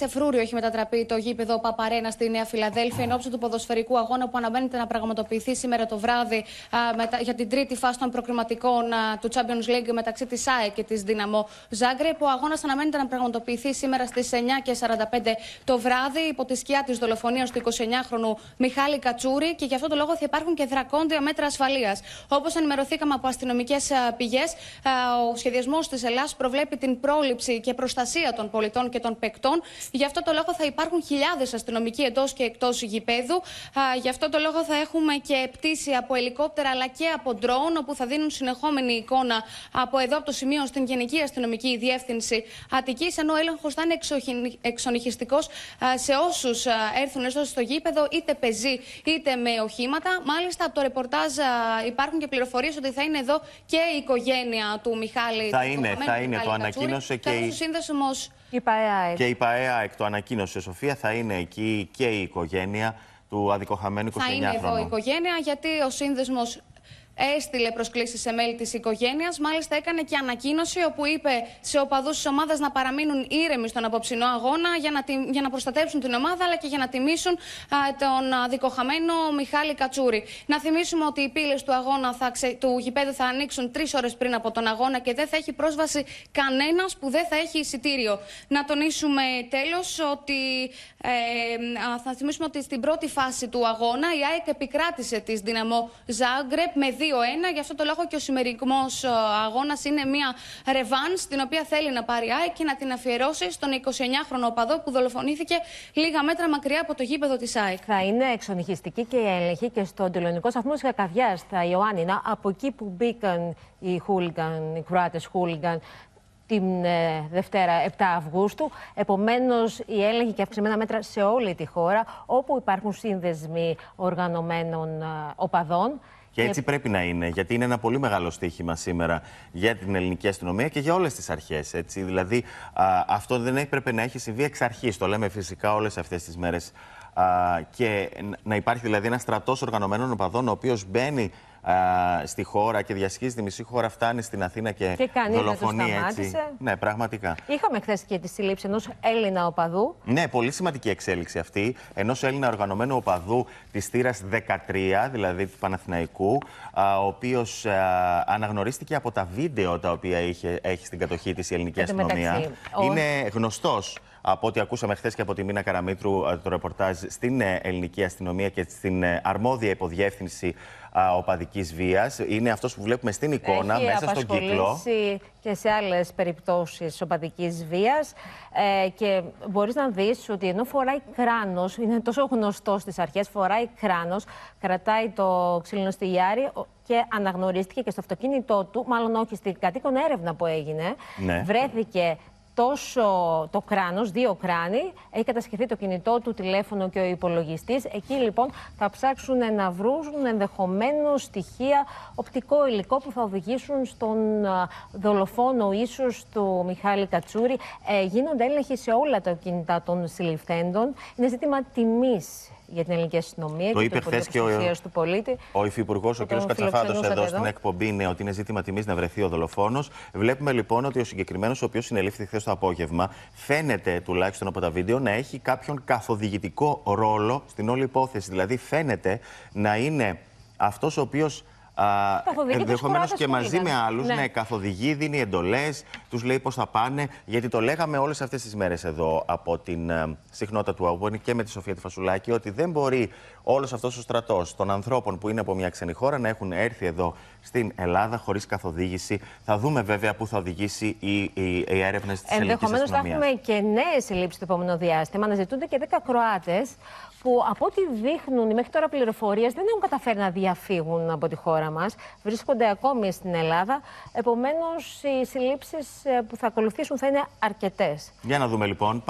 σε φρούριο έχει μετατραπεί το γήπεδο Παπαρένα στη Νέα Φιλαδέλφια εν ώψη του ποδοσφαιρικού αγώνα που αναμένεται να πραγματοποιηθεί σήμερα το βράδυ για την τρίτη φάση των προκριματικών του Champions League μεταξύ της ΣΑΕ και της Δύναμο Ζάγκρε. ο αγώνας αναμένεται να πραγματοποιηθεί σήμερα στις 9.45 το βράδυ υπό τη σκιά της δολοφονίας του 29χρονου Μιχάλη Κατσούρη και γι' αυτό το λόγο θα υπάρχουν και δρακόντια μέτρα ασφαλείας. Όπως ενημερωθήκαμε από αστυνομικές πηγέ, ο σχεδιασμός της Ελλάδα προβλέπει την πρόληψη και προστασία των πολιτών και των παικτών Γι' αυτό το λόγο θα υπάρχουν χιλιάδες αστυνομικοί εντός και εκτός γηπέδου. Γι' αυτό το λόγο θα έχουμε και πτήση από ελικόπτερα αλλά και από ντρόουν, όπου θα δίνουν συνεχόμενη εικόνα από εδώ από το σημείο στην Γενική Αστυνομική Διεύθυνση Αττικής. Ενώ ο έλεγχος θα είναι εξονυχιστικό σε όσους έρθουν στο γήπεδο, είτε πεζοί είτε με οχήματα. Μάλιστα, από το ρεπορτάζ υπάρχουν και πληροφορίες ότι θα είναι εδώ και η οικογένεια του Μιχάλη. Θα είναι, θα είναι, το ανακοίνωσε και. σύνδεσμο η Και η εκ το ανακοίνωσε η Σοφία, θα είναι εκεί και η οικογένεια του αδικοχαμένου 29χρονου. Θα είναι εδώ η οικογένεια, γιατί ο σύνδεσμος έστειλε προσκλήσεις σε μέλη της οικογένειας. Μάλιστα, έκανε και ανακοίνωση όπου είπε σε οπαδούς της ομάδας να παραμείνουν ήρεμοι στον απόψινό αγώνα για να, για να προστατεύσουν την ομάδα αλλά και για να τιμήσουν τον δικοχαμένο Μιχάλη Κατσούρη. Να θυμίσουμε ότι οι πύλες του αγώνα θα του γηπέδου θα ανοίξουν τρεις ώρες πριν από τον αγώνα και δεν θα έχει πρόσβαση κανένας που δεν θα έχει εισιτήριο. Να τονίσουμε τέλος ότι ε, θα θυμίσουμε ότι στην πρώτη φάση του αγώνα η ΑΕΚ επικράτησε τη Δυναμό Ζάγκρεπ με δύο Γι' αυτό το λόγο και ο σημερινός ε, αγώνας είναι μια ρεβάν στην οποία θέλει να πάρει ΑΕΚ και να την αφιερώσει στον 29χρονο οπαδό που δολοφονήθηκε λίγα μέτρα μακριά από το γήπεδο της ΑΕΚ. Θα είναι εξονυχιστική και η έλεγχη και στον τηλεονικό σταθμό της καρδιά στα Ιωάννινα, από εκεί που μπήκαν οι χούλιγκαν, οι Κροάτες χούλιγκαν, την ε, Δευτέρα 7 Αυγούστου. Επομένως, η έλεγχη και αυξημένα μέτρα σε όλη τη χώρα, όπου υπάρχουν σύνδεσμοι οργανωμένων ε, οπαδών. Και έτσι πρέπει να είναι, γιατί είναι ένα πολύ μεγάλο στοίχημα σήμερα για την ελληνική αστυνομία και για όλες τις αρχές. Δηλαδή, αυτό δεν έπρεπε να έχει συμβεί εξ αρχής. Το λέμε φυσικά όλες αυτές τις μέρες. Και να υπάρχει δηλαδή ένας στρατός οργανωμένων οπαδών, ο οποίος μπαίνει α, στη χώρα και διασχίζει τη μισή χώρα, φτάνει στην Αθήνα και, και κανείς δολοφονεί έτσι. Ναι, πραγματικά. Είχαμε χθες και τη σύλληψη ενός Έλληνα οπαδού. Ναι, πολύ σημαντική εξέλιξη αυτή. Ενός Έλληνα οργανωμένου οπαδού της θύρας 13, δηλαδή του Παναθηναϊκού, α, ο οποίος αναγνωρίστηκε από τα βίντεο τα οποία είχε, έχει στην κατοχή της η ελληνική αστυνομία. Είναι γνωστός από ό,τι ακούσαμε χθες και από τη Μίνα Καραμίτρου ε, το ρεπορτάζ στην ε, ελληνική αστυνομία και στην ε, αρμόδια υποδιεύθυνση οπαδικής βίας. Είναι αυτός που βλέπουμε στην εικόνα, μέσα στον κύκλο. και σε άλλες περιπτώσεις οπαδικής βίας. Ε, και μπορείς να δεις ότι ενώ φοράει κράνος, είναι τόσο γνωστός στις αρχές, φοράει κράνος, κρατάει το ξύλινο στυλιάρι και αναγνωρίστηκε και στο αυτοκίνητό του, μάλλον όχι στην κατοίκον έρευνα που έγινε, ναι. βρέθηκε τόσο το κράνος, δύο κράνοι, Έχει κατασκευθεί το κινητό του, τηλέφωνο και ο υπολογιστής. Εκεί λοιπόν θα ψάξουν να βρουν ενδεχομένως στοιχεία, οπτικό υλικό που θα οδηγήσουν στον δολοφόνο ίσως του Μιχάλη Κατσούρη. Ε, γίνονται έλεγχοι σε όλα τα κινητά των συλληφθέντων. Είναι ζήτημα τιμής για την ελληνική αστυνομία το και την προστασία ο, του πολίτη. Ο υφυπουργός, ο κ. Κατσαφάντο, εδώ, εδώ στην εκπομπή, είναι ότι είναι ζήτημα τιμής να βρεθεί ο δολοφόνος. Βλέπουμε λοιπόν ότι ο συγκεκριμένος, ο οποίος συνελήφθη χθες το απόγευμα, φαίνεται τουλάχιστον από τα βίντεο να έχει κάποιον καθοδηγητικό ρόλο στην όλη υπόθεση. Δηλαδή, φαίνεται να είναι αυτός ο οποίος ενδεχομένω και μαζί με άλλους, ναι. ναι, καθοδηγεί, δίνει εντολές, τους λέει πώς θα πάνε. Γιατί το λέγαμε όλες αυτές τις μέρες εδώ από την ε, συχνότητα του Αγώνη και με τη Σοφία Τη Φασουλάκη, ότι δεν μπορεί όλος αυτός ο στρατός των ανθρώπων που είναι από μια ξένη χώρα να έχουν έρθει εδώ στην Ελλάδα χωρίς καθοδήγηση. Θα δούμε βέβαια πού θα οδηγήσει η η, η έρευνες της Ελλάδα. Ενδεχομένω θα έχουμε και νέες συλλήψει το επόμενο διάστημα. Αναζητούνται και 10 Κροάτες που από ό,τι δείχνουν οι μέχρι τώρα πληροφορίες δεν έχουν καταφέρει να διαφύγουν από τη χώρα μας. Βρίσκονται ακόμη στην Ελλάδα. Επομένως, οι συλλήψεις ε, που θα ακολουθήσουν θα είναι αρκετές. Για να δούμε λοιπόν.